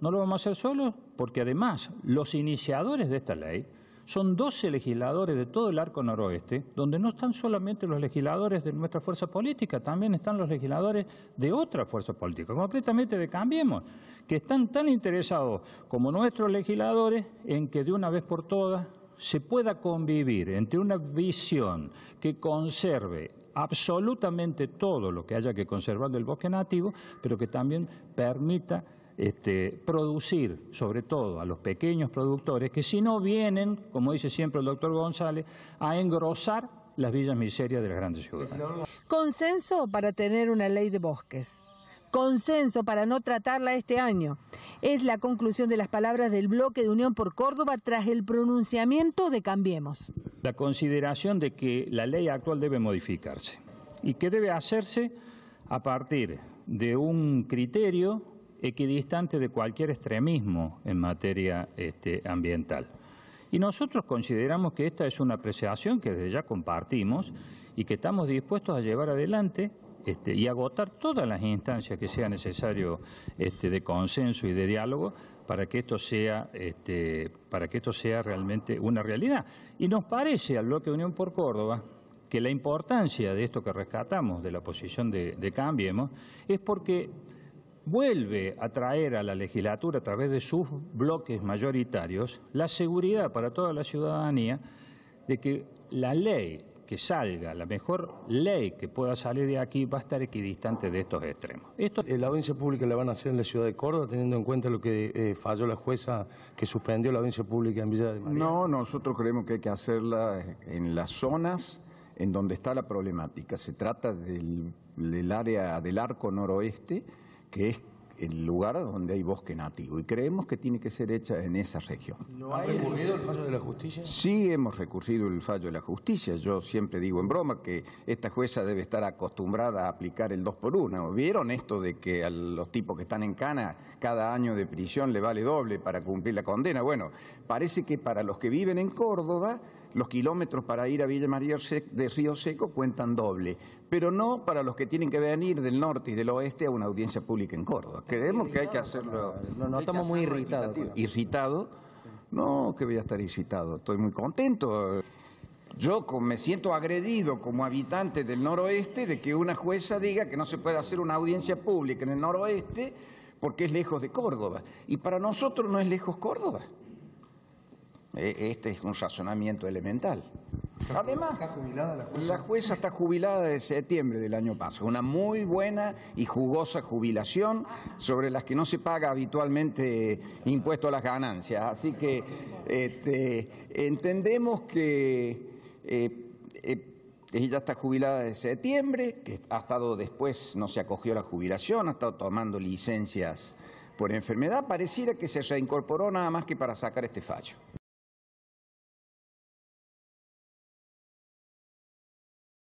No lo vamos a hacer solo porque además los iniciadores de esta ley son 12 legisladores de todo el arco noroeste, donde no están solamente los legisladores de nuestra fuerza política, también están los legisladores de otra fuerza política, completamente de Cambiemos, que están tan interesados como nuestros legisladores en que de una vez por todas se pueda convivir entre una visión que conserve absolutamente todo lo que haya que conservar del bosque nativo, pero que también permita este, producir, sobre todo a los pequeños productores, que si no vienen, como dice siempre el doctor González, a engrosar las villas miserias de las grandes ciudades. Consenso para tener una ley de bosques. Consenso para no tratarla este año. Es la conclusión de las palabras del bloque de Unión por Córdoba tras el pronunciamiento de Cambiemos. La consideración de que la ley actual debe modificarse y que debe hacerse a partir de un criterio equidistante de cualquier extremismo en materia este, ambiental. Y nosotros consideramos que esta es una apreciación que desde ya compartimos y que estamos dispuestos a llevar adelante este, y agotar todas las instancias que sea necesario este, de consenso y de diálogo para que esto sea para que esto sea realmente una realidad. Y nos parece al bloque Unión por Córdoba que la importancia de esto que rescatamos de la posición de Cambiemos es porque vuelve a traer a la legislatura a través de sus bloques mayoritarios la seguridad para toda la ciudadanía de que la ley que salga, la mejor ley que pueda salir de aquí va a estar equidistante de estos extremos. Esto... La audiencia pública la van a hacer en la ciudad de Córdoba, teniendo en cuenta lo que eh, falló la jueza que suspendió la audiencia pública en Villa de María. No, nosotros creemos que hay que hacerla eh, en las zonas en donde está la problemática. Se trata del área del arco noroeste que es el lugar donde hay bosque nativo y creemos que tiene que ser hecha en esa región. ¿No ha recurrido el fallo de la justicia? Sí, hemos recurrido el fallo de la justicia. Yo siempre digo en broma que esta jueza debe estar acostumbrada a aplicar el dos por uno. ¿Vieron esto de que a los tipos que están en cana cada año de prisión le vale doble para cumplir la condena? Bueno, parece que para los que viven en Córdoba los kilómetros para ir a Villa María de Río Seco cuentan doble, pero no para los que tienen que venir del norte y del oeste a una audiencia pública en Córdoba. Creemos que hay que hacerlo. No, no estamos muy irritados. ¿Irritado? No, que voy a estar irritado. Estoy muy contento. Yo me siento agredido como habitante del noroeste de que una jueza diga que no se puede hacer una audiencia pública en el noroeste porque es lejos de Córdoba. Y para nosotros no es lejos Córdoba. Eh, este es un razonamiento elemental. Además, la, jueza. está jubilada de septiembre del año pasado. Una muy buena y jugosa jubilación sobre las que no se paga habitualmente impuesto a las ganancias. Así que este, entendemos que eh, eh, ella está jubilada de septiembre, que ha estado después, no se acogió a la jubilación, ha estado tomando licencias por enfermedad. Pareciera que se reincorporó nada más que para sacar este fallo.